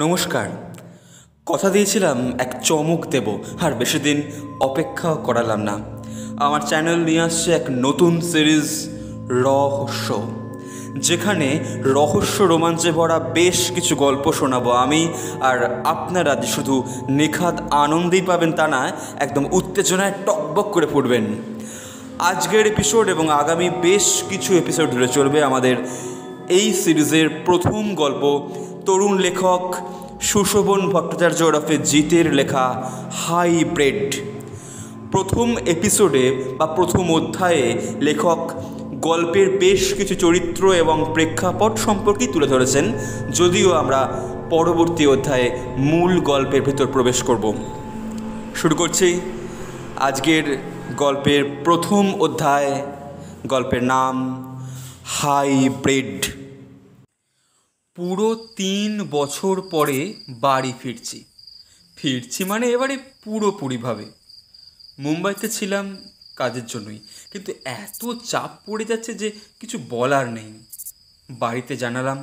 নমস্কার কথা দিয়েছিলাম এক চমক দেব আর বেশি দিন অপেক্ষা করালাম না আমার চ্যানেল নিয়ে আসছে এক নতুন সিরিজ রহস্য যেখানে রহস্য রোমাঞ্চে ভরা বেশ কিছু গল্প শোনাবো আমি আর আপনারা যে শুধু নিখাত আনন্দেই পাবেন তা না একদম উত্তেজনায় টকবক করে ফুটবেন আজকের এপিসোড এবং আগামী বেশ কিছু এপিসোড ধরে চলবে আমাদের এই সিরিজের প্রথম গল্প তরুণ লেখক সুশোভন ভট্টাচার্য ওরফে জিতের লেখা হাই ব্রেড প্রথম এপিসোডে বা প্রথম অধ্যায়ে লেখক গল্পের বেশ কিছু চরিত্র এবং প্রেক্ষাপট সম্পর্কেই তুলে ধরেছেন যদিও আমরা পরবর্তী অধ্যায়ে মূল গল্পের ভেতর প্রবেশ করব শুরু করছি আজকের গল্পের প্রথম অধ্যায় গল্পের নাম হাইব্রিড পুরো তিন বছর পরে বাড়ি ফিরছি ফিরছি মানে এবারে পুরোপুরিভাবে মুম্বাইতে ছিলাম কাজের জন্যই কিন্তু এত চাপ পড়ে যাচ্ছে যে কিছু বলার নেই বাড়িতে জানালাম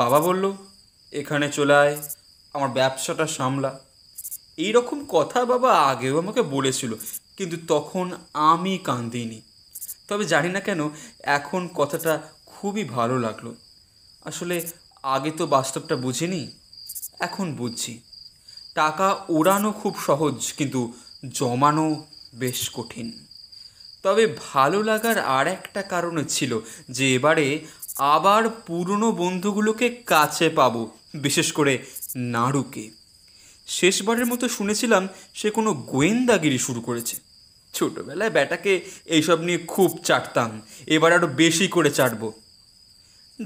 বাবা বলল এখানে চলে আয় আমার ব্যবসাটা সামলা এই রকম কথা বাবা আগেও আমাকে বলেছিল কিন্তু তখন আমি কান্দিনি তবে জানি না কেন এখন কথাটা খুবই ভালো লাগলো আসলে আগে তো বাস্তবটা বুঝিনি এখন বুঝছি টাকা ওড়ানো খুব সহজ কিন্তু জমানো বেশ কঠিন তবে ভালো লাগার আর একটা কারণ ছিল যে এবারে আবার পুরনো বন্ধুগুলোকে কাছে পাবো বিশেষ করে নাড়ুকে শেষবারের মতো শুনেছিলাম সে কোনো গোয়েন্দাগিরি শুরু করেছে ছোটোবেলায় ব্যাটাকে এইসব নিয়ে খুব চাটতাম এবার আরও বেশি করে চাটবো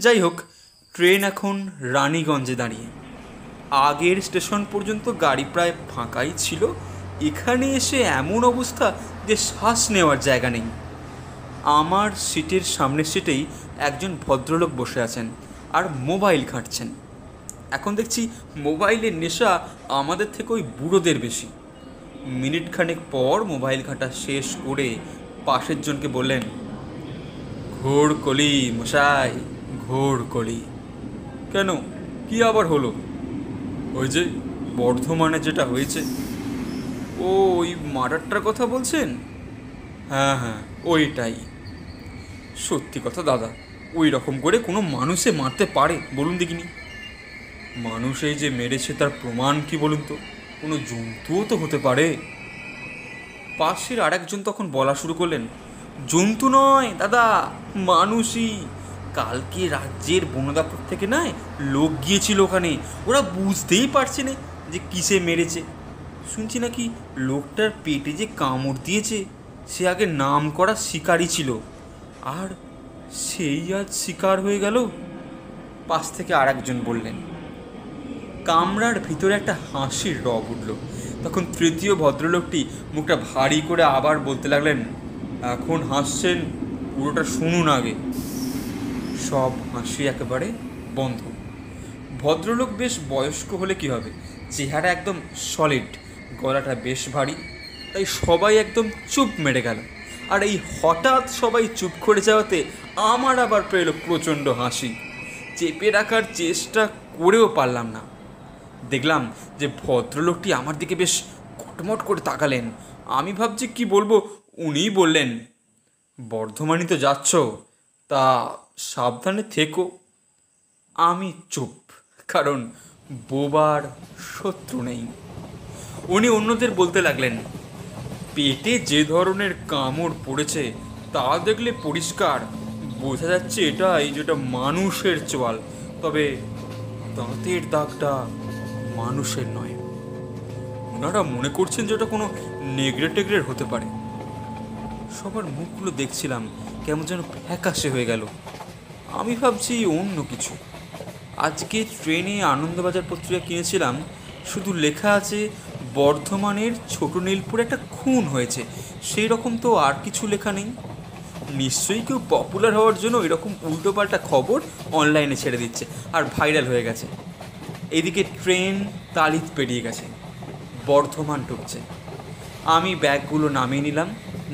যাই হোক ট্রেন এখন রানীগঞ্জে দাঁড়িয়ে আগের স্টেশন পর্যন্ত গাড়ি প্রায় ফাঁকাই ছিল এখানে এসে এমন অবস্থা যে শ্বাস নেওয়ার জায়গা নেই আমার সিটের সামনের সিটেই একজন ভদ্রলোক বসে আছেন আর মোবাইল ঘাঁটছেন এখন দেখছি মোবাইলের নেশা আমাদের থেকে ওই বুড়োদের বেশি মিনিট খানেক পর মোবাইল ঘাঁটা শেষ করে পাশের জনকে বললেন ঘোর কলি মশাই ঘোর কলি কেন কি আবার হলো ওই যে বর্ধমানে যেটা হয়েছে ও ওই মার্ডারটার কথা বলছেন হ্যাঁ হ্যাঁ ওইটাই সত্যি কথা দাদা ওই রকম করে কোনো মানুষে মারতে পারে বলুন দেখিনি মানুষ এই যে মেরেছে তার প্রমাণ কি বলুন তো কোনো জন্তুও তো হতে পারে পাশের আরেকজন তখন বলা শুরু করলেন জন্তু নয় দাদা মানুষই কালকে রাজ্যের বনদাপুর থেকে নয় লোক গিয়েছিল ওখানে ওরা বুঝতেই পারছে না যে কিসে মেরেছে শুনছি নাকি লোকটার পেটে যে কামড় দিয়েছে সে আগে নাম করা শিকারই ছিল আর সেই আজ শিকার হয়ে গেল পাশ থেকে আর একজন বললেন কামরার ভিতরে একটা হাসির রব উঠল তখন তৃতীয় ভদ্রলোকটি মুখটা ভারী করে আবার বলতে লাগলেন এখন হাসছেন পুরোটা শুনুন আগে সব হাসি একেবারে বন্ধ ভদ্রলোক বেশ বয়স্ক হলে কি হবে চেহারা একদম সলিড গলাটা বেশ ভারী তাই সবাই একদম চুপ মেরে গেল আর এই হঠাৎ সবাই চুপ করে যাওয়াতে আমার আবার পেল প্রচণ্ড হাসি চেপে রাখার চেষ্টা করেও পারলাম না দেখলাম যে ভদ্রলোকটি আমার দিকে বেশ কটমট করে তাকালেন আমি ভাবছি কি বলবো উনিই বললেন বর্ধমানই তো যাচ্ছ তা সাবধানে থেকো আমি চুপ কারণ বোবার শত্রু নেই উনি অন্যদের বলতে লাগলেন পেটে যে ধরনের কামড় পড়েছে তা দেখলে পরিষ্কার বোঝা যাচ্ছে এটাই যেটা মানুষের চোয়াল তবে দাঁতের দাগটা মানুষের নয় ওনারা মনে করছেন যে ওটা কোনো নেগড়ে টেগড়ের হতে পারে সবার মুখগুলো দেখছিলাম কেমন যেন ফ্যাকাশে হয়ে গেল আমি ভাবছি অন্য কিছু আজকে ট্রেনে আনন্দবাজার পত্রিকা কিনেছিলাম শুধু লেখা আছে বর্ধমানের ছোট নীলপুরে একটা খুন হয়েছে সেই রকম তো আর কিছু লেখা নেই নিশ্চয়ই কেউ পপুলার হওয়ার জন্য এরকম উল্টোপাল্টা খবর অনলাইনে ছেড়ে দিচ্ছে আর ভাইরাল হয়ে গেছে এদিকে ট্রেন তালিত পেরিয়ে গেছে বর্ধমান ঢুকছে আমি ব্যাগগুলো নামিয়ে নিলাম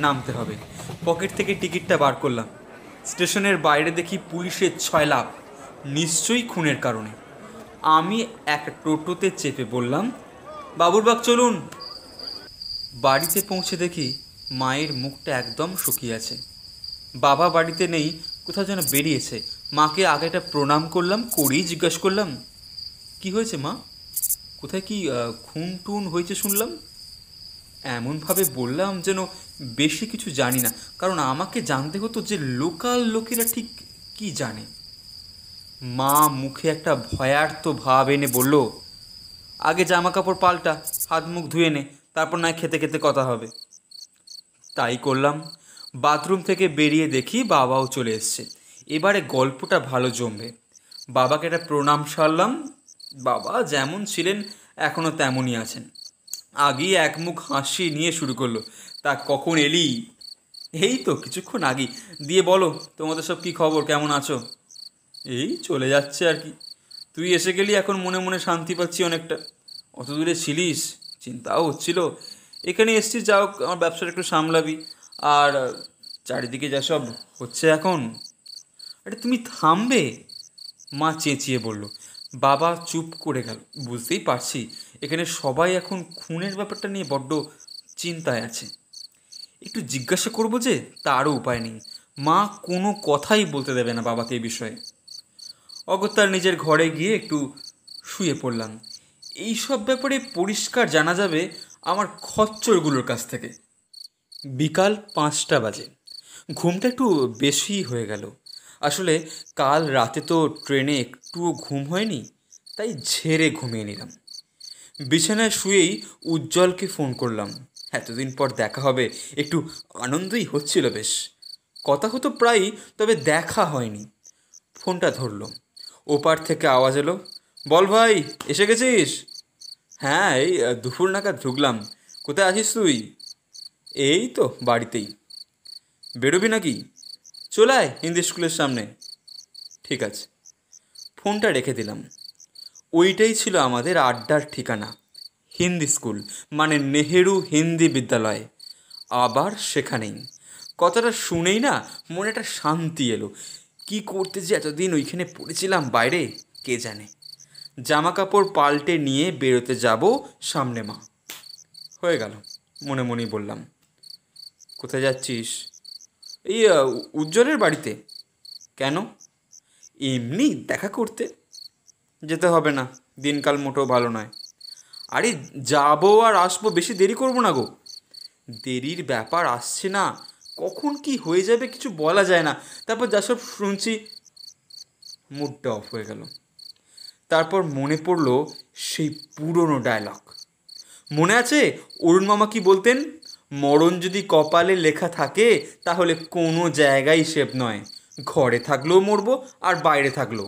নামতে হবে পকেট থেকে টিকিটটা বার করলাম স্টেশনের বাইরে দেখি পুলিশের ছয় লাভ নিশ্চয়ই খুনের কারণে আমি এক টোটোতে চেপে বললাম বাবুরবাগ চলুন বাড়িতে পৌঁছে দেখি মায়ের মুখটা একদম শুকিয়ে আছে বাবা বাড়িতে নেই কোথাও যেন বেরিয়েছে মাকে আগে একটা প্রণাম করলাম করেই জিজ্ঞাসা করলাম কি হয়েছে মা কোথায় কি খুন টুন হয়েছে শুনলাম এমনভাবে বললাম যেন বেশি কিছু জানি না কারণ আমাকে জানতে হতো যে লোকাল লোকেরা ঠিক কি জানে মা মুখে একটা ভয়ার্থ ভাব এনে বলল আগে জামা কাপড় পাল্টা হাত মুখ ধুয়ে নে তারপর না খেতে খেতে কথা হবে তাই করলাম বাথরুম থেকে বেরিয়ে দেখি বাবাও চলে এসছে এবারে গল্পটা ভালো জমবে বাবাকে একটা প্রণাম সারলাম বাবা যেমন ছিলেন এখনও তেমনই আছেন আগিয়ে এক মুখ হাসি নিয়ে শুরু করলো তা কখন এলি এই তো কিছুক্ষণ আগে দিয়ে বলো তোমাদের সব কি খবর কেমন আছো এই চলে যাচ্ছে আর কি তুই এসে গেলি এখন মনে মনে শান্তি পাচ্ছি অনেকটা অত দূরে ছিলিস চিন্তাও হচ্ছিল এখানে এসছি যাও আমার ব্যবসাটা একটু সামলাবি আর চারিদিকে যা সব হচ্ছে এখন আরে তুমি থামবে মা চেঁচিয়ে বলল বাবা চুপ করে গেল বুঝতেই পারছি এখানে সবাই এখন খুনের ব্যাপারটা নিয়ে বড্ড চিন্তায় আছে একটু জিজ্ঞাসা করবো যে তারও উপায় নেই মা কোনো কথাই বলতে দেবে না বাবাকে এই বিষয়ে অগত্যার নিজের ঘরে গিয়ে একটু শুয়ে পড়লাম এই সব ব্যাপারে পরিষ্কার জানা যাবে আমার খচ্চরগুলোর কাছ থেকে বিকাল পাঁচটা বাজে ঘুমটা একটু বেশি হয়ে গেল আসলে কাল রাতে তো ট্রেনে একটুও ঘুম হয়নি তাই ঝেড়ে ঘুমিয়ে নিলাম বিছানায় শুয়েই উজ্জ্বলকে ফোন করলাম এতদিন পর দেখা হবে একটু আনন্দই হচ্ছিল বেশ কথা হতো প্রায়ই তবে দেখা হয়নি ফোনটা ধরল ওপার থেকে আওয়াজ এলো বল ভাই এসে গেছিস হ্যাঁ এই দুপুর নাগাদ ঢুকলাম কোথায় আছিস তুই এই তো বাড়িতেই বেরোবি নাকি চলে আয় হিন্দি স্কুলের সামনে ঠিক আছে ফোনটা রেখে দিলাম ওইটাই ছিল আমাদের আড্ডার ঠিকানা হিন্দি স্কুল মানে নেহেরু হিন্দি বিদ্যালয় আবার সেখানেই কথাটা শুনেই না মনে একটা শান্তি এলো কি করতে যে এতদিন ওইখানে পড়েছিলাম বাইরে কে জানে জামা কাপড় পাল্টে নিয়ে বেরোতে যাব সামনে মা হয়ে গেল মনে মনেই বললাম কোথায় যাচ্ছিস এই উজ্জ্বলের বাড়িতে কেন এমনি দেখা করতে যেতে হবে না দিনকাল মোটেও ভালো নয় আরে যাবো আর আসবো বেশি দেরি করবো না গো দেরির ব্যাপার আসছে না কখন কি হয়ে যাবে কিছু বলা যায় না তারপর যা সব শুনছি মুডটা অফ হয়ে গেল তারপর মনে পড়লো সেই পুরনো ডায়লগ মনে আছে অরুণ মামা কি বলতেন মরণ যদি কপালে লেখা থাকে তাহলে কোনো জায়গাই সেভ নয় ঘরে থাকলেও মরবো আর বাইরে থাকলেও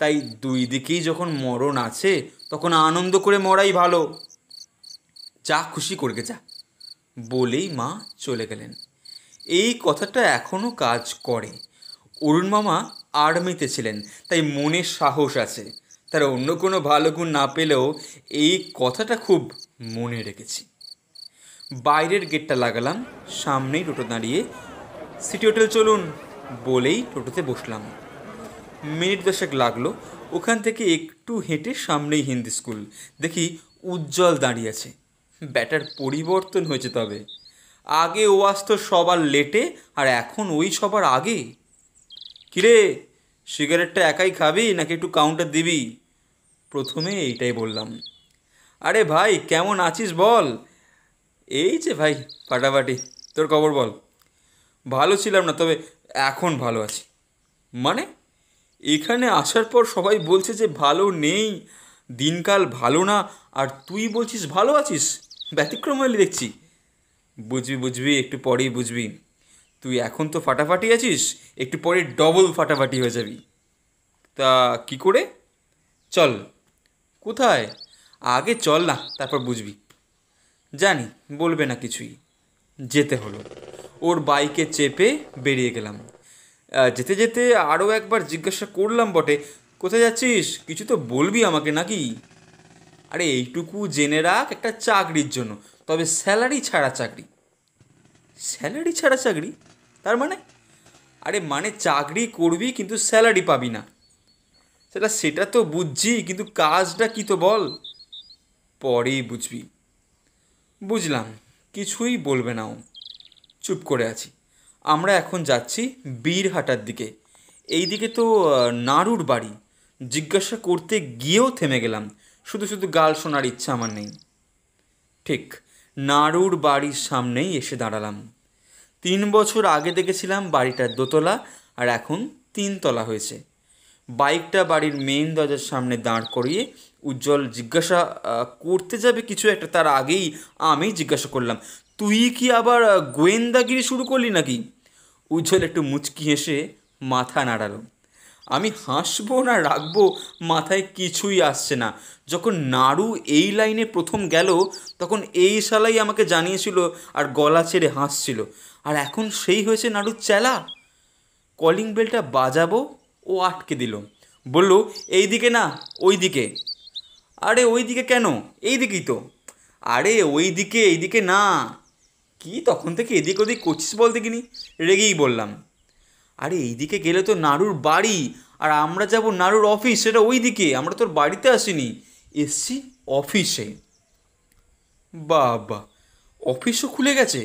তাই দুই দিকেই যখন মরণ আছে তখন আনন্দ করে মরাই ভালো যা খুশি করবে যা বলেই মা চলে গেলেন এই কথাটা এখনও কাজ করে অরুণ মামা আর্মিতে ছিলেন তাই মনে সাহস আছে তার অন্য কোনো ভালো গুণ না পেলেও এই কথাটা খুব মনে রেখেছি বাইরের গেটটা লাগালাম সামনেই টোটো দাঁড়িয়ে সিটি হোটেল চলুন বলেই টোটোতে বসলাম মিনিট দশেক লাগলো ওখান থেকে একটু হেঁটে সামনেই হিন্দি স্কুল দেখি উজ্জ্বল দাঁড়িয়ে আছে ব্যাটার পরিবর্তন হয়েছে তবে আগে ও আসতো সবার লেটে আর এখন ওই সবার আগে কিরে সিগারেটটা একাই খাবি নাকি একটু কাউন্টার দিবি প্রথমে এইটাই বললাম আরে ভাই কেমন আছিস বল এই যে ভাই ফাটাফাটি তোর খবর বল ভালো ছিলাম না তবে এখন ভালো আছি মানে এখানে আসার পর সবাই বলছে যে ভালো নেই দিনকাল ভালো না আর তুই বলছিস ভালো আছিস ব্যতিক্রম হলে দেখছি বুঝবি বুঝবি একটু পরেই বুঝবি তুই এখন তো ফাটাফাটি আছিস একটু পরে ডবল ফাটাফাটি হয়ে যাবি তা কি করে চল কোথায় আগে চল না তারপর বুঝবি জানি বলবে না কিছুই যেতে হলো ওর বাইকে চেপে বেরিয়ে গেলাম যেতে যেতে আরও একবার জিজ্ঞাসা করলাম বটে কোথায় যাচ্ছিস কিছু তো বলবি আমাকে নাকি আরে এইটুকু জেনে রাখ একটা চাকরির জন্য তবে স্যালারি ছাড়া চাকরি স্যালারি ছাড়া চাকরি তার মানে আরে মানে চাকরি করবি কিন্তু স্যালারি পাবি না সেটা সেটা তো বুঝছি কিন্তু কাজটা কী তো বল পরেই বুঝবি বুঝলাম কিছুই বলবে না ও চুপ করে আছি আমরা এখন যাচ্ছি বীরহাটার দিকে এই দিকে তো নাড়ুর বাড়ি জিজ্ঞাসা করতে গিয়েও থেমে গেলাম শুধু শুধু গাল শোনার ইচ্ছা আমার নেই ঠিক নাড়ুর বাড়ির সামনেই এসে দাঁড়ালাম তিন বছর আগে দেখেছিলাম বাড়িটার দোতলা আর এখন তিনতলা হয়েছে বাইকটা বাড়ির মেন দরজার সামনে দাঁড় করিয়ে উজ্জ্বল জিজ্ঞাসা করতে যাবে কিছু একটা তার আগেই আমি জিজ্ঞাসা করলাম তুই কি আবার গোয়েন্দাগিরি শুরু করলি নাকি উজ্জ্বল একটু মুচকি এসে মাথা নাড়ালো আমি হাসবো না রাখবো মাথায় কিছুই আসছে না যখন নাড়ু এই লাইনে প্রথম গেল তখন এই শালাই আমাকে জানিয়েছিল আর গলা ছেড়ে হাসছিল আর এখন সেই হয়েছে নাড়ুর চেলা কলিং বেলটা বাজাবো ও আটকে দিল বলল এই দিকে না ওই দিকে আরে ওই দিকে কেন এই দিকেই তো আরে ওই দিকে এই দিকে না কি তখন থেকে এদিক ওদিক করছিস বল দেখিনি রেগেই বললাম আরে এইদিকে গেলে তো নাড়ুর বাড়ি আর আমরা যাব নাড়ুর অফিস সেটা ওই দিকে আমরা তোর বাড়িতে আসিনি এসছি অফিসে বাবা অফিসও খুলে গেছে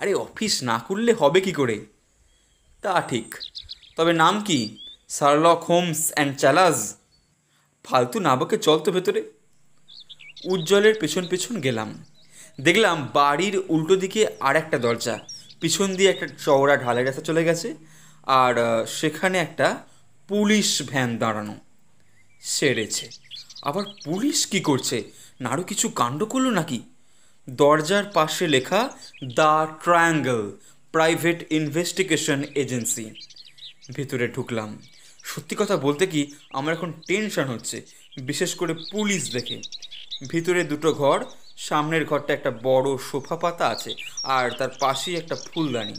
আরে অফিস না খুললে হবে কি করে তা ঠিক তবে নাম কি সার্লক হোমস অ্যান্ড চালাজ ফালতু নাবকে চল তো ভেতরে উজ্জ্বলের পেছন পেছন গেলাম দেখলাম বাড়ির উল্টো দিকে আর একটা দরজা পিছন দিয়ে একটা চওড়া ঢালাই রাস্তা চলে গেছে আর সেখানে একটা পুলিশ ভ্যান দাঁড়ানো সেরেছে আবার পুলিশ কি করছে নারু কিছু কাণ্ড করলো নাকি দরজার পাশে লেখা the triangle private investigation agency ভেতরে ঢুকলাম সত্যি কথা বলতে কি আমার এখন টেনশন হচ্ছে বিশেষ করে পুলিশ দেখে ভিতরে দুটো ঘর সামনের ঘরটা একটা বড় সোফা পাতা আছে আর তার পাশেই একটা ফুলদানি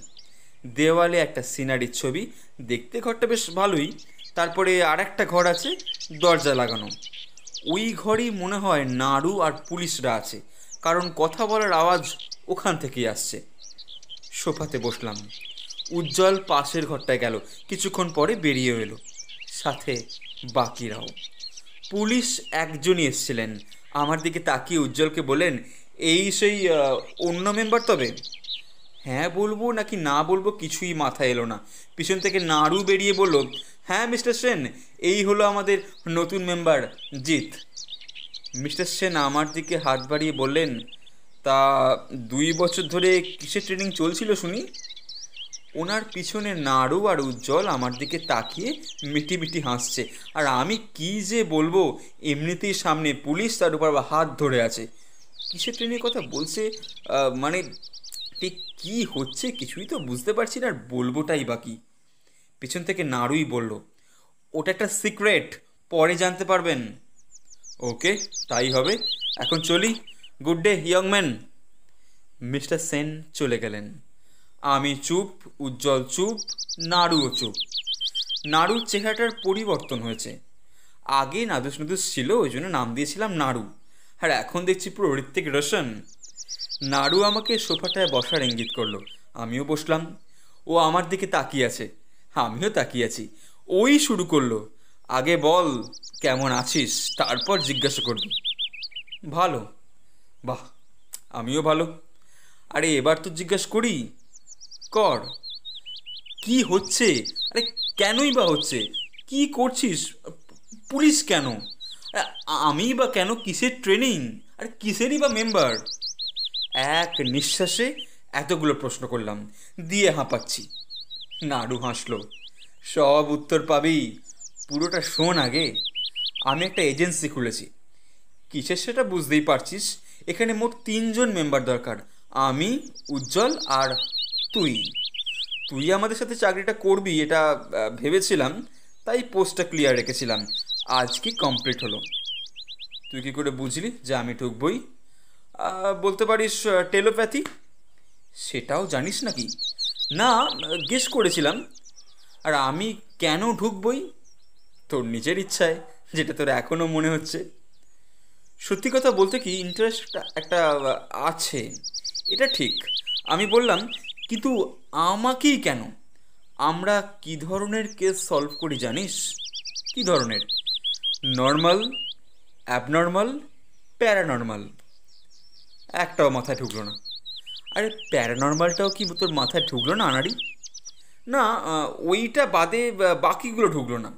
দেওয়ালে একটা সিনারির ছবি দেখতে ঘরটা বেশ ভালোই তারপরে আর একটা ঘর আছে দরজা লাগানো ওই ঘরেই মনে হয় নাড়ু আর পুলিশরা আছে কারণ কথা বলার আওয়াজ ওখান থেকেই আসছে সোফাতে বসলাম উজ্জ্বল পাশের ঘরটায় গেল কিছুক্ষণ পরে বেরিয়ে এলো সাথে বাকিরাও পুলিশ একজনই এসছিলেন আমার দিকে তাকিয়ে উজ্জ্বলকে বলেন এই সেই অন্য মেম্বার তবে হ্যাঁ বলবো নাকি না বলবো কিছুই মাথায় এলো না পিছন থেকে নাড়ু বেরিয়ে বলল হ্যাঁ মিস্টার সেন এই হলো আমাদের নতুন মেম্বার জিত মিস্টার সেন আমার দিকে হাত বাড়িয়ে বললেন তা দুই বছর ধরে কিসের ট্রেনিং চলছিল শুনি ওনার পিছনে নাড়ু আর উজ্জ্বল আমার দিকে তাকিয়ে মিটি মিটি হাসছে আর আমি কি যে বলবো এমনিতেই সামনে পুলিশ তার উপর হাত ধরে আছে কিসের ট্রেনের কথা বলছে মানে ঠিক কী হচ্ছে কিছুই তো বুঝতে পারছি না আর বলবোটাই বাকি পিছন থেকে নাড়ুই বলল ওটা একটা সিক্রেট পরে জানতে পারবেন ওকে তাই হবে এখন চলি good day young man mister Sen চলে গেলেন আমি চুপ উজ্জ্বল চুপ নাড়ুও চুপ নাড়ুর চেহারাটার পরিবর্তন হয়েছে আগে নাদুস নাদুস ছিল ওই জন্য নাম দিয়েছিলাম নাড়ু আর এখন দেখছি পুরো ঋত্বিক রোশন নাড়ু আমাকে সোফাটায় বসার ইঙ্গিত করলো আমিও বসলাম ও আমার দিকে তাকিয়ে আছে আমিও তাকিয়ে আছি ওই শুরু করলো আগে বল কেমন আছিস তারপর জিজ্ঞাসা করবি ভালো বাহ আমিও ভালো আরে এবার তো জিজ্ঞাসা করি কর কি হচ্ছে আরে কেনই বা হচ্ছে কি করছিস পুলিশ কেন আমি বা কেন কিসের ট্রেনিং আর কিসেরই বা মেম্বার এক নিঃশ্বাসে এতগুলো প্রশ্ন করলাম দিয়ে হাঁপাচ্ছি নাড়ু হাসলো সব উত্তর পাবি পুরোটা শোন আগে আমি একটা এজেন্সি খুলেছি কিসের সেটা বুঝতেই পারছিস এখানে মোট তিনজন মেম্বার দরকার আমি উজ্জ্বল আর তুই তুই আমাদের সাথে চাকরিটা করবি এটা ভেবেছিলাম তাই পোস্টটা ক্লিয়ার রেখেছিলাম আজকে কমপ্লিট হলো তুই কী করে বুঝলি যে আমি ঢুকবই বলতে পারিস টেলোপ্যাথি সেটাও জানিস নাকি না গেস করেছিলাম আর আমি কেন ঢুকবই তোর নিজের ইচ্ছায় যেটা তোর এখনও মনে হচ্ছে সত্যি কথা বলতে কি ইন্টারেস্ট একটা আছে এটা ঠিক আমি বললাম কিন্তু আমাকেই কেন আমরা কি ধরনের কেস সলভ করি জানিস কি ধরনের নর্মাল অ্যাবনর্মাল প্যারানর্মাল একটাও মাথায় ঢুকলো না আরে প্যারানর্মালটাও কি তোর মাথায় ঢুকলো না আনারি না ওইটা বাদে বাকিগুলো ঢুকলো না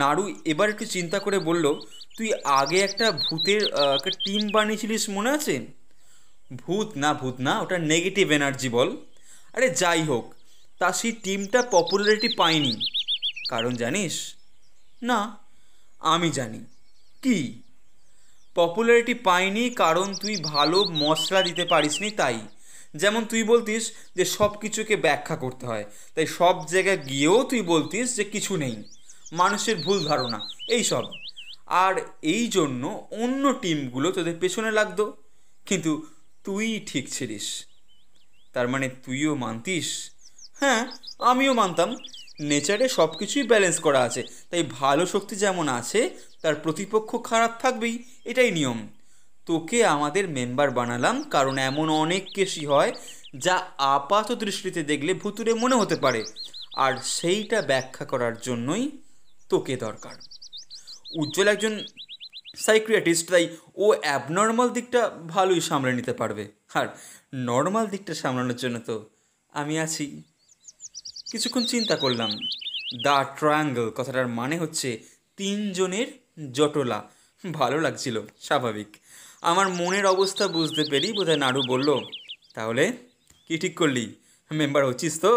নাড়ু এবার একটু চিন্তা করে বলল তুই আগে একটা ভূতের টিম বানিয়েছিলিস মনে আছে ভূত না ভূত না ওটা নেগেটিভ এনার্জি বল আরে যাই হোক তা সেই টিমটা পপুলারিটি পায়নি কারণ জানিস না আমি জানি কি পপুলারিটি পাইনি কারণ তুই ভালো মশলা দিতে পারিসনি তাই যেমন তুই বলতিস যে সব কিছুকে ব্যাখ্যা করতে হয় তাই সব জায়গায় গিয়েও তুই বলতিস যে কিছু নেই মানুষের ভুল ধারণা এই সব আর এই জন্য অন্য টিমগুলো তোদের পেছনে লাগতো কিন্তু তুই ঠিক ছিলিস তার মানে তুইও মানতিস হ্যাঁ আমিও মানতাম নেচারে সব কিছুই ব্যালেন্স করা আছে তাই ভালো শক্তি যেমন আছে তার প্রতিপক্ষ খারাপ থাকবেই এটাই নিয়ম তোকে আমাদের মেম্বার বানালাম কারণ এমন অনেক কেসই হয় যা আপাত দৃষ্টিতে দেখলে ভুতুরে মনে হতে পারে আর সেইটা ব্যাখ্যা করার জন্যই তোকে দরকার উজ্জ্বল একজন সাইক্রিয়াটিস্ট তাই ও অ্যাবনর্মাল দিকটা ভালোই সামলে নিতে পারবে আর নর্মাল দিকটা সামলানোর জন্য তো আমি আছি কিছুক্ষণ চিন্তা করলাম দ্য ট্রায়াঙ্গল কথাটার মানে হচ্ছে তিনজনের জটলা ভালো লাগছিল স্বাভাবিক আমার মনের অবস্থা বুঝতে পেরেই বোধহয় নাড়ু বলল তাহলে কী ঠিক করলি মেম্বার হচ্ছিস তো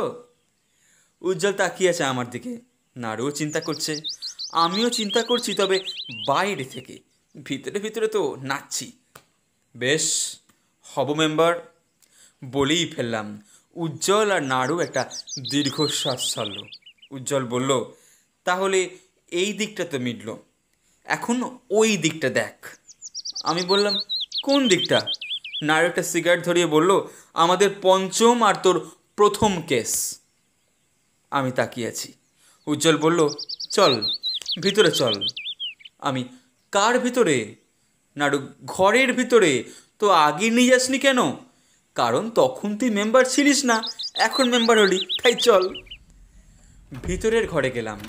উজ্জ্বল তাকিয়ে আছে আমার দিকে নাড়ুও চিন্তা করছে আমিও চিন্তা করছি তবে বাইরে থেকে ভিতরে ভিতরে তো নাচছি বেশ হব মেম্বার বলেই ফেললাম উজ্জ্বল আর নাড়ু একটা দীর্ঘশ্বাস ছাড়ল উজ্জ্বল বলল তাহলে এই দিকটা তো মিটল এখন ওই দিকটা দেখ আমি বললাম কোন দিকটা নাড়ু একটা সিগারেট ধরিয়ে বলল আমাদের পঞ্চম আর তোর প্রথম কেস আমি তাকিয়ে আছি উজ্জ্বল বলল চল ভিতরে চল আমি কার ভিতরে নাড়ু ঘরের ভিতরে তো আগে নিয়ে যাসনি কেন কারণ তখন তুই মেম্বার ছিলিস না এখন মেম্বার হলি তাই চল ভিতরের ঘরে গেলাম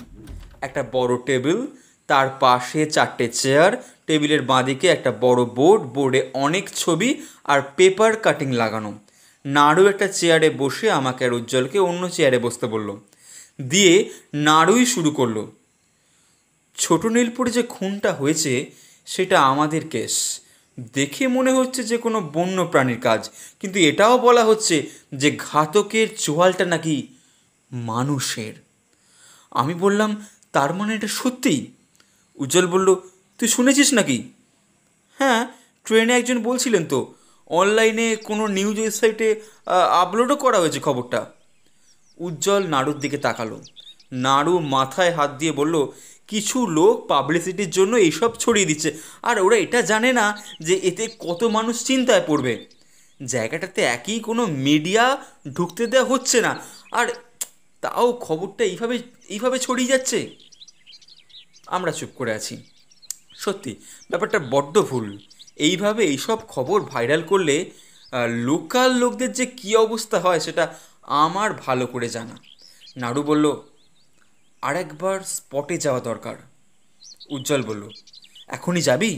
একটা বড় টেবিল তার পাশে চারটে চেয়ার টেবিলের বাঁদিকে একটা বড় বোর্ড বোর্ডে অনেক ছবি আর পেপার কাটিং লাগানো নাড়ু একটা চেয়ারে বসে আমাকে আর উজ্জ্বলকে অন্য চেয়ারে বসতে বলল দিয়ে নাড়ুই শুরু করলো ছোটো নীলপুরে যে খুনটা হয়েছে সেটা আমাদের কেস দেখে মনে হচ্ছে যে কোনো বন্য প্রাণীর কাজ কিন্তু এটাও বলা হচ্ছে যে ঘাতকের চোয়ালটা নাকি মানুষের আমি বললাম তার মানে এটা সত্যি উজ্জ্বল বলল তুই শুনেছিস নাকি হ্যাঁ ট্রেনে একজন বলছিলেন তো অনলাইনে কোনো নিউজ ওয়েবসাইটে আপলোডও করা হয়েছে খবরটা উজ্জ্বল নাড়ুর দিকে তাকালো নাড়ু মাথায় হাত দিয়ে বলল কিছু লোক পাবলিসিটির জন্য এইসব ছড়িয়ে দিচ্ছে আর ওরা এটা জানে না যে এতে কত মানুষ চিন্তায় পড়বে জায়গাটাতে একই কোনো মিডিয়া ঢুকতে দেওয়া হচ্ছে না আর তাও খবরটা এইভাবে এইভাবে ছড়িয়ে যাচ্ছে আমরা চুপ করে আছি সত্যি ব্যাপারটা বড্ড ভুল এইভাবে এইসব খবর ভাইরাল করলে লোকাল লোকদের যে কী অবস্থা হয় সেটা আমার ভালো করে জানা নাড়ু বলল আরেকবার স্পটে যাওয়া দরকার উজ্জ্বল বলল এখনই যাবি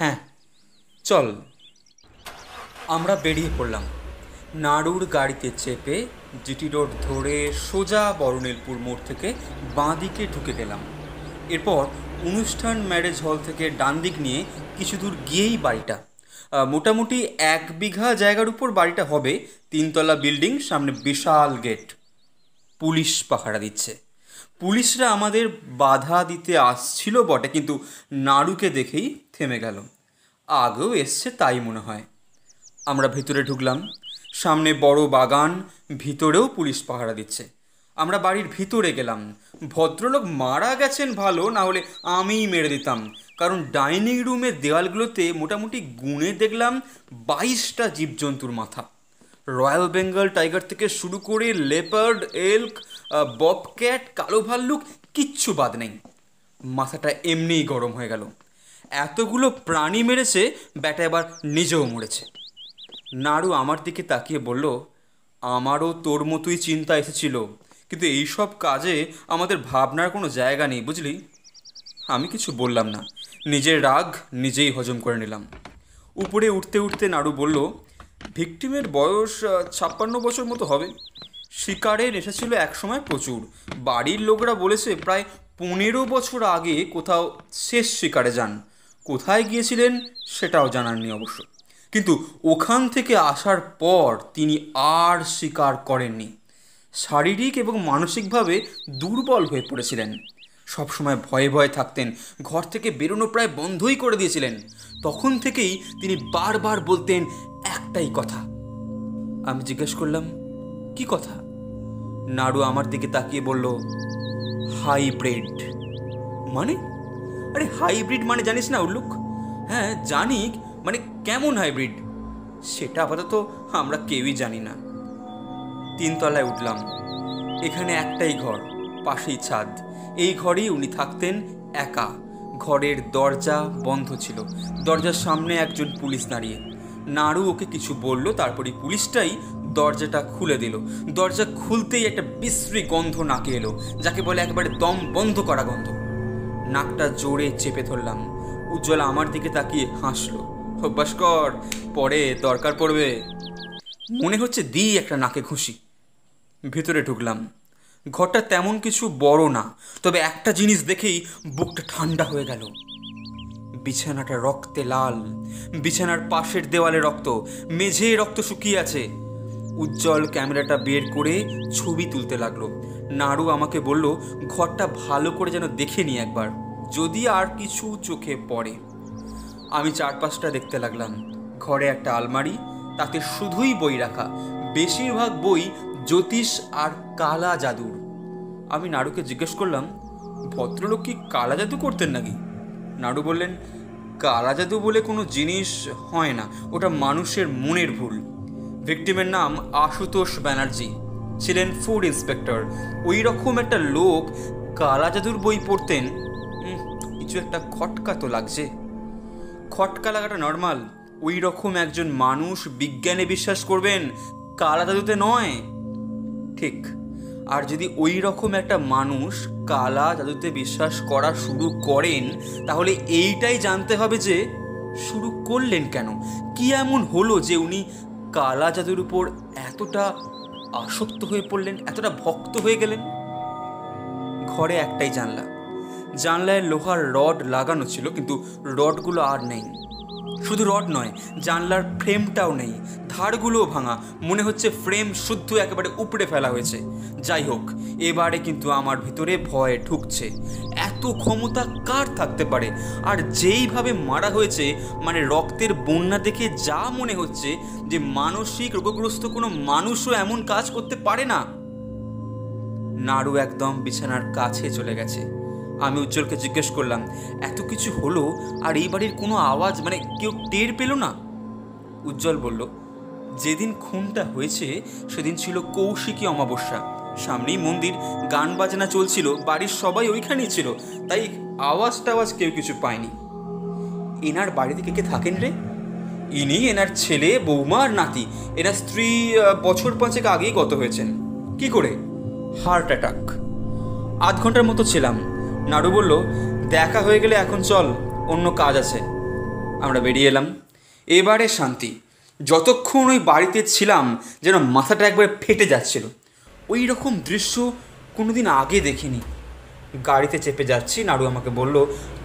হ্যাঁ চল আমরা বেরিয়ে পড়লাম নাড়ুর গাড়িতে চেপে জিটি রোড ধরে সোজা বরনীলপুর মোড় থেকে বাঁ দিকে ঢুকে গেলাম এরপর অনুষ্ঠান ম্যারেজ হল থেকে ডান দিক নিয়ে কিছু দূর গিয়েই বাড়িটা মোটামুটি এক বিঘা জায়গার উপর বাড়িটা হবে তিনতলা বিল্ডিং সামনে বিশাল গেট পুলিশ পাহারা দিচ্ছে পুলিশরা আমাদের বাধা দিতে আসছিল বটে কিন্তু নাড়ুকে দেখেই থেমে গেল আগেও এসছে তাই মনে হয় আমরা ভেতরে ঢুকলাম সামনে বড় বাগান ভিতরেও পুলিশ পাহারা দিচ্ছে আমরা বাড়ির ভিতরে গেলাম ভদ্রলোক মারা গেছেন ভালো না হলে আমিই মেরে দিতাম কারণ ডাইনিং রুমের দেওয়ালগুলোতে মোটামুটি গুনে দেখলাম বাইশটা জীবজন্তুর মাথা রয়্যাল বেঙ্গল টাইগার থেকে শুরু করে লেপার্ড এল্ক ক্যাট কালো ভাল্লুক কিচ্ছু বাদ নেই মাথাটা এমনিই গরম হয়ে গেল এতগুলো প্রাণী মেরেছে ব্যাটা এবার নিজেও মরেছে নাড়ু আমার দিকে তাকিয়ে বলল আমারও তোর মতোই চিন্তা এসেছিল কিন্তু এইসব কাজে আমাদের ভাবনার কোনো জায়গা নেই বুঝলি আমি কিছু বললাম না নিজের রাগ নিজেই হজম করে নিলাম উপরে উঠতে উঠতে নাড়ু বলল ভিকটিমের বয়স ছাপ্পান্ন বছর মতো হবে শিকারে নেশা ছিল একসময় প্রচুর বাড়ির লোকরা বলেছে প্রায় পনেরো বছর আগে কোথাও শেষ শিকারে যান কোথায় গিয়েছিলেন সেটাও জানাননি অবশ্য কিন্তু ওখান থেকে আসার পর তিনি আর শিকার করেননি শারীরিক এবং মানসিকভাবে দুর্বল হয়ে পড়েছিলেন সবসময় ভয়ে ভয়ে থাকতেন ঘর থেকে বেরোনো প্রায় বন্ধই করে দিয়েছিলেন তখন থেকেই তিনি বারবার বলতেন একটাই কথা আমি জিজ্ঞেস করলাম কি কথা নাড়ু আমার দিকে তাকিয়ে বলল হাইব্রিড মানে আরে হাইব্রিড মানে জানিস না উল্লুক হ্যাঁ জানি মানে কেমন হাইব্রিড সেটা আপাতত আমরা কেউই জানি না তিনতলায় উঠলাম এখানে একটাই ঘর পাশেই ছাদ এই ঘরেই উনি থাকতেন একা ঘরের দরজা বন্ধ ছিল দরজার সামনে একজন পুলিশ দাঁড়িয়ে নাড়ু ওকে কিছু বলল তারপরে পুলিশটাই দরজাটা খুলে দিল দরজা খুলতেই একটা বিশ্রী গন্ধ নাকে এলো যাকে বলে একবারে দম বন্ধ করা গন্ধ নাকটা জোরে চেপে ধরলাম উজ্জ্বলা আমার দিকে তাকিয়ে হাসলো অভ্যাস কর পরে দরকার পড়বে মনে হচ্ছে দিই একটা নাকে খুশি ভেতরে ঢুকলাম ঘরটা তেমন কিছু বড় না তবে একটা জিনিস দেখেই বুকটা ঠান্ডা হয়ে গেল বিছানাটা রক্তে লাল বিছানার পাশের দেওয়ালে রক্ত মেঝে রক্ত শুকিয়ে আছে উজ্জ্বল ক্যামেরাটা বের করে ছবি তুলতে লাগলো নাড়ু আমাকে বলল ঘরটা ভালো করে যেন দেখে নি একবার যদি আর কিছু চোখে পড়ে আমি চারপাশটা দেখতে লাগলাম ঘরে একটা আলমারি তাতে শুধুই বই রাখা বেশিরভাগ বই জ্যোতিষ আর কালা জাদুর আমি নাড়ুকে জিজ্ঞেস করলাম ভদ্রলোক কি কালা জাদু করতেন নাকি নাড়ু বললেন কালা জাদু বলে কোনো জিনিস হয় না ওটা মানুষের মনের ভুল ভিকটিমের নাম আশুতোষ ব্যানার্জি ছিলেন ফুড ইন্সপেক্টর ওই রকম একটা লোক কালা জাদুর বই পড়তেন কিছু একটা খটকা তো লাগছে খটকা লাগাটা নর্মাল ওই রকম একজন মানুষ বিজ্ঞানে বিশ্বাস করবেন কালা জাদুতে নয় ঠিক আর যদি ওই রকম একটা মানুষ কালা জাদুতে বিশ্বাস করা শুরু করেন তাহলে এইটাই জানতে হবে যে শুরু করলেন কেন কি এমন হলো যে উনি কালা জাদুর উপর এতটা আসক্ত হয়ে পড়লেন এতটা ভক্ত হয়ে গেলেন ঘরে একটাই জানলা জানলায় লোহার রড লাগানো ছিল কিন্তু রডগুলো আর নেই শুধু রড নয় জানলার ফ্রেমটাও নেই ধারগুলোও ভাঙা মনে হচ্ছে ফ্রেম শুদ্ধ একেবারে উপড়ে ফেলা হয়েছে যাই হোক এবারে কিন্তু আমার ভিতরে ভয় ঢুকছে এত ক্ষমতা কার থাকতে পারে আর যেইভাবে মারা হয়েছে মানে রক্তের বন্যা দেখে যা মনে হচ্ছে যে মানসিক রোগগ্রস্ত কোনো মানুষও এমন কাজ করতে পারে না নাড়ু একদম বিছানার কাছে চলে গেছে আমি উজ্জ্বলকে জিজ্ঞেস করলাম এত কিছু হলো আর এই বাড়ির কোনো আওয়াজ মানে কেউ টের পেল না উজ্জ্বল বলল যেদিন খুনটা হয়েছে সেদিন ছিল কৌশিকী অমাবস্যা সামনেই মন্দির গান বাজনা চলছিল বাড়ির সবাই ওইখানেই ছিল তাই আওয়াজ টাওয়াজ কেউ কিছু পায়নি এনার বাড়ি থেকে কে থাকেন রে ইনি এনার ছেলে বৌমা আর নাতি এনার স্ত্রী বছর পাঁচেক আগেই গত হয়েছেন কি করে হার্ট অ্যাটাক আধ ঘন্টার মতো ছিলাম নাড়ু বলল দেখা হয়ে গেলে এখন চল অন্য কাজ আছে আমরা বেরিয়ে এলাম এবারে শান্তি যতক্ষণ ওই বাড়িতে ছিলাম যেন মাথাটা একবার ফেটে যাচ্ছিল ওই রকম দৃশ্য কোনোদিন আগে দেখিনি গাড়িতে চেপে যাচ্ছি নাড়ু আমাকে বলল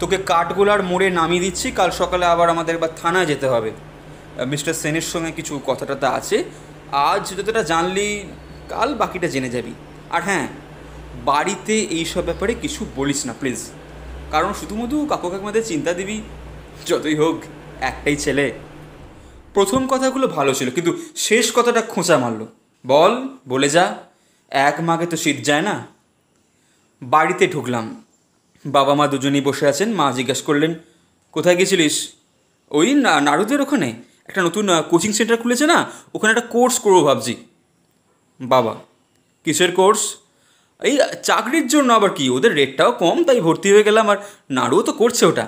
তোকে কাঠগোলার মোড়ে নামিয়ে দিচ্ছি কাল সকালে আবার আমাদের একবার থানায় যেতে হবে মিস্টার সেনের সঙ্গে কিছু কথাটা আছে আজ যতটা জানলি কাল বাকিটা জেনে যাবি আর হ্যাঁ বাড়িতে এইসব ব্যাপারে কিছু বলিস না প্লিজ কারণ শুধুমধু কাকু কাকিমাদের চিন্তা দিবি যতই হোক একটাই ছেলে প্রথম কথাগুলো ভালো ছিল কিন্তু শেষ কথাটা খোঁচা মারল বল বলে যা এক মাকে তো শীত যায় না বাড়িতে ঢুকলাম বাবা মা দুজনেই বসে আছেন মা জিজ্ঞাসা করলেন কোথায় গেছিলিস ওই নারুদের ওখানে একটা নতুন কোচিং সেন্টার খুলেছে না ওখানে একটা কোর্স করবো ভাবছি বাবা কিসের কোর্স এই চাকরির জন্য আবার কি ওদের রেটটাও কম তাই ভর্তি হয়ে গেলাম আর নাড়ুও তো করছে ওটা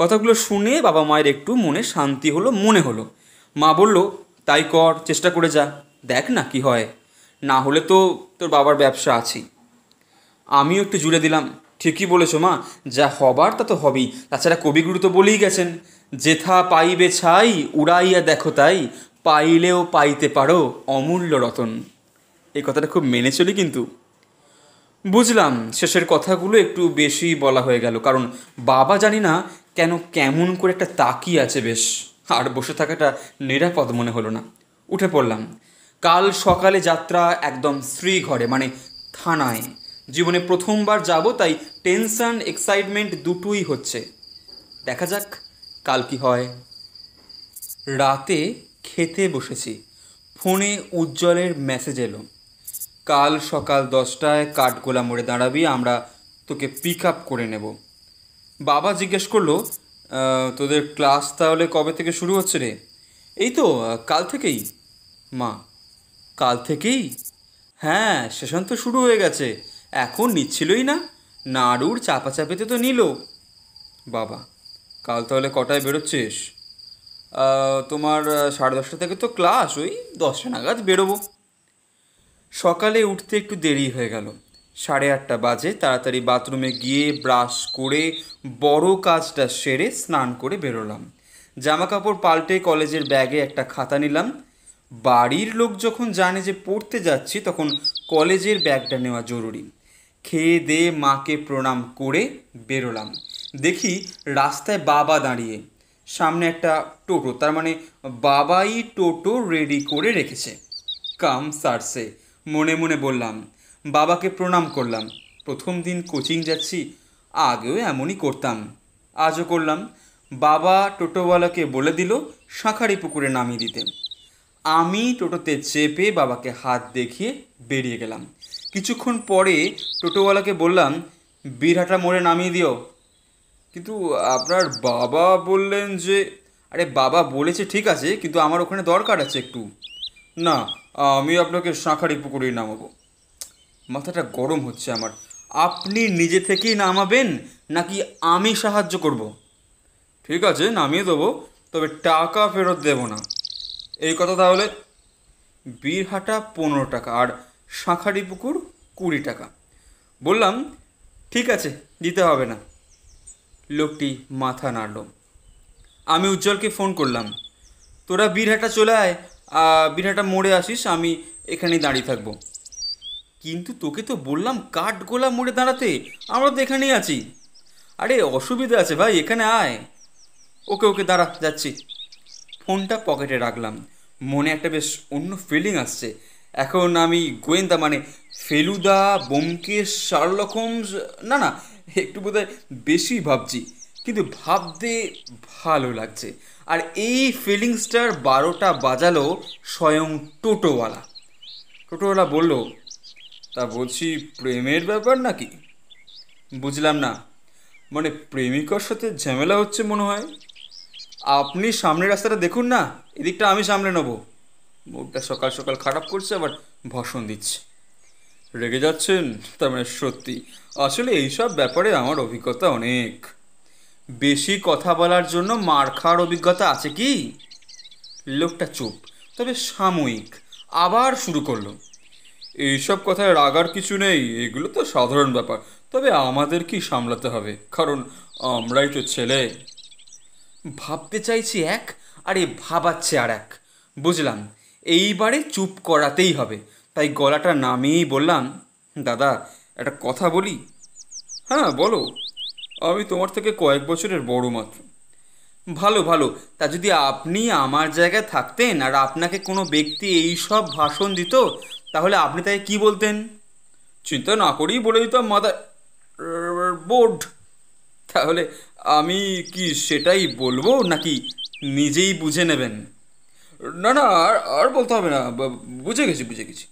কথাগুলো শুনে বাবা মায়ের একটু মনে শান্তি হলো মনে হলো মা বলল তাই কর চেষ্টা করে যা দেখ না কি হয় না হলে তো তোর বাবার ব্যবসা আছেই আমিও একটু জুড়ে দিলাম ঠিকই বলেছো মা যা হবার তা তো হবেই তাছাড়া কবিগুরু তো বলেই গেছেন যেথা পাইবে ছাই উড়াইয়া দেখো তাই পাইলেও পাইতে পারো অমূল্য রতন এই কথাটা খুব মেনে চলি কিন্তু বুঝলাম শেষের কথাগুলো একটু বেশি বলা হয়ে গেল কারণ বাবা জানি না কেন কেমন করে একটা তাকিয়ে আছে বেশ আর বসে থাকাটা নিরাপদ মনে হলো না উঠে পড়লাম কাল সকালে যাত্রা একদম শ্রীঘরে মানে থানায় জীবনে প্রথমবার যাব তাই টেনশন এক্সাইটমেন্ট দুটোই হচ্ছে দেখা যাক কাল কি হয় রাতে খেতে বসেছি ফোনে উজ্জ্বলের মেসেজ এলো কাল সকাল দশটায় কাঠগোলা মোড়ে দাঁড়াবি আমরা তোকে পিক আপ করে নেব বাবা জিজ্ঞেস করলো তোদের ক্লাস তাহলে কবে থেকে শুরু হচ্ছে রে এই তো কাল থেকেই মা কাল থেকেই হ্যাঁ সেশন তো শুরু হয়ে গেছে এখন নিচ্ছিলই না নাড়ুর চাপা চাপিতে তো নিল বাবা কাল তাহলে কটায় বেরোচ্ছিস তোমার সাড়ে দশটা থেকে তো ক্লাস ওই দশটা নাগাদ বেরোবো সকালে উঠতে একটু দেরি হয়ে গেল সাড়ে আটটা বাজে তাড়াতাড়ি বাথরুমে গিয়ে ব্রাশ করে বড় কাজটা সেরে স্নান করে বেরোলাম জামা কাপড় পাল্টে কলেজের ব্যাগে একটা খাতা নিলাম বাড়ির লোক যখন জানে যে পড়তে যাচ্ছি তখন কলেজের ব্যাগটা নেওয়া জরুরি খেয়ে দে মাকে প্রণাম করে বেরোলাম দেখি রাস্তায় বাবা দাঁড়িয়ে সামনে একটা টোটো তার মানে বাবাই টোটো রেডি করে রেখেছে কাম সারসে মনে মনে বললাম বাবাকে প্রণাম করলাম প্রথম দিন কোচিং যাচ্ছি আগেও এমনই করতাম আজও করলাম বাবা টোটোওয়ালাকে বলে দিল শাঁখারি পুকুরে নামিয়ে দিতে আমি টোটোতে চেপে বাবাকে হাত দেখিয়ে বেরিয়ে গেলাম কিছুক্ষণ পরে টোটোওয়ালাকে বললাম বীরহাটা মোড়ে নামিয়ে দিও কিন্তু আপনার বাবা বললেন যে আরে বাবা বলেছে ঠিক আছে কিন্তু আমার ওখানে দরকার আছে একটু না আমি আপনাকে শাঁখারি পুকুরেই নামাবো মাথাটা গরম হচ্ছে আমার আপনি নিজে থেকেই নামাবেন নাকি আমি সাহায্য করব। ঠিক আছে নামিয়ে দেবো তবে টাকা ফেরত দেব না এই কথা তাহলে বীরহাটা পনেরো টাকা আর শাঁখারি পুকুর কুড়ি টাকা বললাম ঠিক আছে দিতে হবে না লোকটি মাথা নাড়ল আমি উজ্জ্বলকে ফোন করলাম তোরা বীরহাটা চলে আয় বিরাটা মোড়ে আসিস আমি এখানেই দাঁড়িয়ে থাকবো কিন্তু তোকে তো বললাম কাঠগোলা মোড়ে দাঁড়াতে আমরা তো এখানেই আছি আরে অসুবিধা আছে ভাই এখানে আয় ওকে ওকে দাঁড়া যাচ্ছি ফোনটা পকেটে রাখলাম মনে একটা বেশ অন্য ফিলিং আসছে এখন আমি গোয়েন্দা মানে ফেলুদা বোমকেশ শার্লক না না একটু বোধহয় বেশি ভাবছি কিন্তু ভাবতে ভালো লাগছে আর এই ফিলিংসটার বারোটা বাজালো স্বয়ং টোটোওয়ালা টোটোওয়ালা বলল তা বলছি প্রেমের ব্যাপার নাকি বুঝলাম না মানে প্রেমিকার সাথে ঝামেলা হচ্ছে মনে হয় আপনি সামনের রাস্তাটা দেখুন না এদিকটা আমি সামলে নেব মুখটা সকাল সকাল খারাপ করছে আবার ভাষণ দিচ্ছে রেগে যাচ্ছেন তার মানে সত্যি আসলে এইসব ব্যাপারে আমার অভিজ্ঞতা অনেক বেশি কথা বলার জন্য মার খাওয়ার অভিজ্ঞতা আছে কি লোকটা চুপ তবে সাময়িক আবার শুরু করলো এইসব কথায় রাগার কিছু নেই এগুলো তো সাধারণ ব্যাপার তবে আমাদের কি সামলাতে হবে কারণ আমরাই তো ছেলে ভাবতে চাইছি এক আরে ভাবাচ্ছে আর এক বুঝলাম এইবারে চুপ করাতেই হবে তাই গলাটা নামিয়েই বললাম দাদা একটা কথা বলি হ্যাঁ বলো আমি তোমার থেকে কয়েক বছরের বড় মাত্র ভালো ভালো তা যদি আপনি আমার জায়গায় থাকতেন আর আপনাকে কোনো ব্যক্তি এই সব ভাষণ দিত তাহলে আপনি তাকে কি বলতেন চিন্তা না করেই বলে দিতাম মাদার বোর্ড তাহলে আমি কি সেটাই বলবো নাকি নিজেই বুঝে নেবেন না না আর আর বলতে হবে না বুঝে গেছি বুঝে গেছি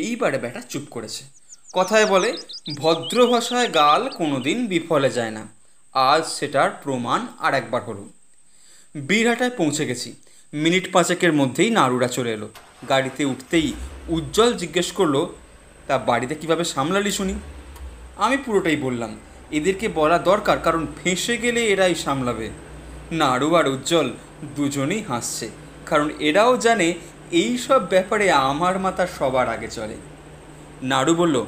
এইবারে ব্যাটা চুপ করেছে কথায় বলে ভদ্র ভাষায় গাল কোনোদিন বিফলে যায় না আজ সেটার প্রমাণ আর একবার হলো বীরহাটায় পৌঁছে গেছি মিনিট পাঁচেকের মধ্যেই নাড়ুরা চলে এলো গাড়িতে উঠতেই উজ্জ্বল জিজ্ঞেস করলো তা বাড়িতে কিভাবে সামলালি শুনি আমি পুরোটাই বললাম এদেরকে বলা দরকার কারণ ফেঁসে গেলে এরাই সামলাবে নাড়ু আর উজ্জ্বল দুজনেই হাসছে কারণ এরাও জানে এই সব ব্যাপারে আমার মাথা সবার আগে চলে নাড়ু বলল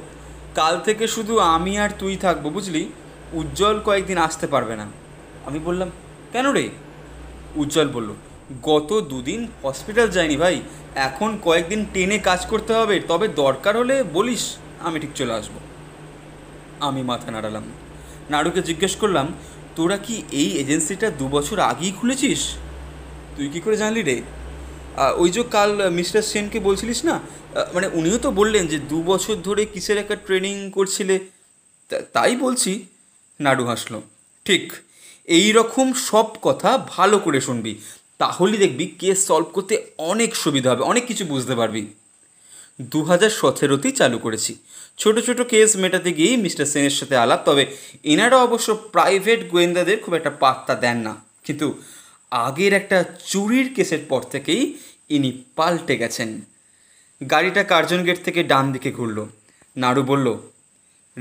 কাল থেকে শুধু আমি আর তুই থাকবো বুঝলি উজ্জ্বল কয়েকদিন আসতে পারবে না আমি বললাম কেন রে উজ্জ্বল বলল গত দুদিন হসপিটাল যায়নি ভাই এখন কয়েকদিন টেনে কাজ করতে হবে তবে দরকার হলে বলিস আমি ঠিক চলে আসব আমি মাথা নাড়ালাম নাড়ুকে জিজ্ঞেস করলাম তোরা কি এই এজেন্সিটা দু বছর আগেই খুলেছিস তুই কি করে জানলি রে ওই যে কাল মিস্টার সেনকে বলছিলিস না মানে উনিও তো বললেন যে দু বছর ধরে কিসের একটা ট্রেনিং করছিলে তাই বলছি নাড়ু হাসলো ঠিক এই রকম সব কথা ভালো করে শুনবি তাহলে দেখবি কেস সলভ করতে অনেক সুবিধা হবে অনেক কিছু বুঝতে পারবি দু হাজার সতেরোতেই চালু করেছি ছোট ছোট কেস মেটাতে গিয়েই মিস্টার সেনের সাথে আলাপ তবে এনারা অবশ্য প্রাইভেট গোয়েন্দাদের খুব একটা পাত্তা দেন না কিন্তু আগের একটা চুরির কেসের পর থেকেই ইনি পাল্টে গেছেন গাড়িটা কার্জন গেট থেকে ডান দিকে ঘুরল নাড়ু বলল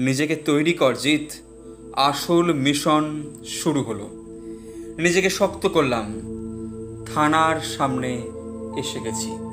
নিজেকে তৈরি কর জিত আসল মিশন শুরু হলো নিজেকে শক্ত করলাম থানার সামনে এসে গেছি